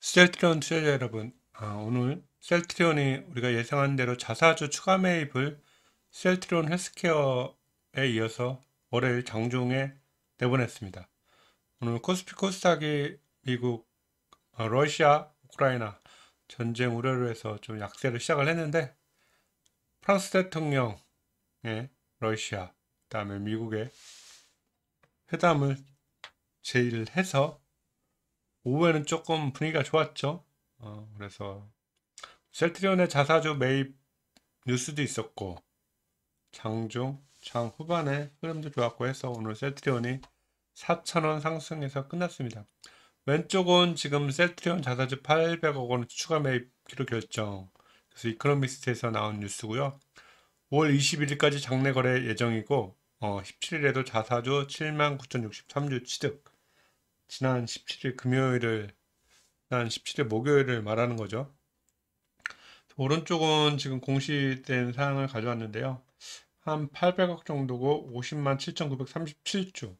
셀트리온 투자자 여러분, 아, 오늘 셀트리온이 우리가 예상한 대로 자사주 추가 매입을 셀트리온 헬스케어에 이어서 월요일 장중에 내보냈습니다. 오늘 코스피 코스닥이 미국, 아, 러시아, 우크라이나 전쟁 우려로 해서 좀 약세를 시작을 했는데 프랑스 대통령의 러시아, 그다음에 미국의 회담을 제의를 해서 오후에는 조금 분위기가 좋았죠. 어, 그래서 셀트리온의 자사주 매입 뉴스도 있었고 장중, 장 후반에 흐름도 좋았고 해서 오늘 셀트리온이 4천원 상승해서 끝났습니다. 왼쪽은 지금 셀트리온 자사주 800억 원 추가 매입 기로 결정. 그래서 이코노미스트에서 나온 뉴스고요. 5월 21일까지 장내 거래 예정이고 어, 17일에도 자사주 79,063주 취득. 지난 17일 금요일을 지난 17일 목요일을 말하는 거죠. 오른쪽은 지금 공시된 사항을 가져왔는데요. 한 800억 정도고 50만 7,937주.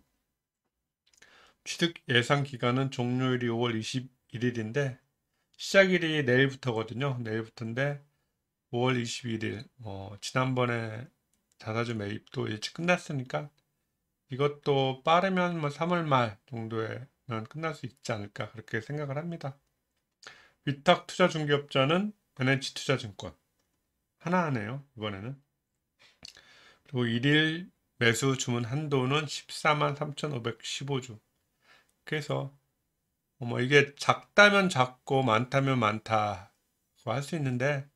취득 예상 기간은 종료일이 5월 21일인데 시작일이 내일부터거든요. 내일부터인데 5월 21일 어, 지난번에 자사주 매입도 일찍 끝났으니까 이것도 빠르면 뭐 3월 말 정도에 끝날 수 있지 않을까 그렇게 생각을 합니다. 위탁 투자 중개업자는 NH 투자증권 하나하네요 이번에는 그리고 1일 매수 주문 한도는 14만 3,515주 그래서 어, 뭐 이게 작다면 작고 많다면 많다고 할 수 있는데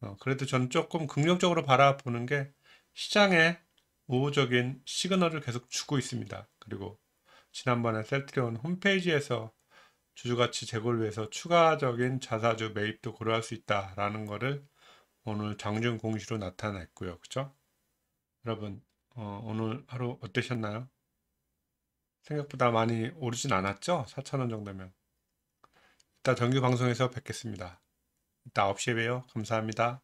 어, 그래도 전 조금 긍정적으로 바라보는 게 시장에 우호적인 시그널을 계속 주고 있습니다. 그리고 지난번에 셀트리온 홈페이지에서 주주가치 제고를 위해서 추가적인 자사주 매입도 고려할 수 있다라는 거를 오늘 장중 공시로 나타냈고요. 그죠? 여러분 어, 오늘 하루 어떠셨나요? 생각보다 많이 오르진 않았죠? 4천원 정도면. 이따 정규 방송에서 뵙겠습니다. 이따 9시에 봬요. 감사합니다.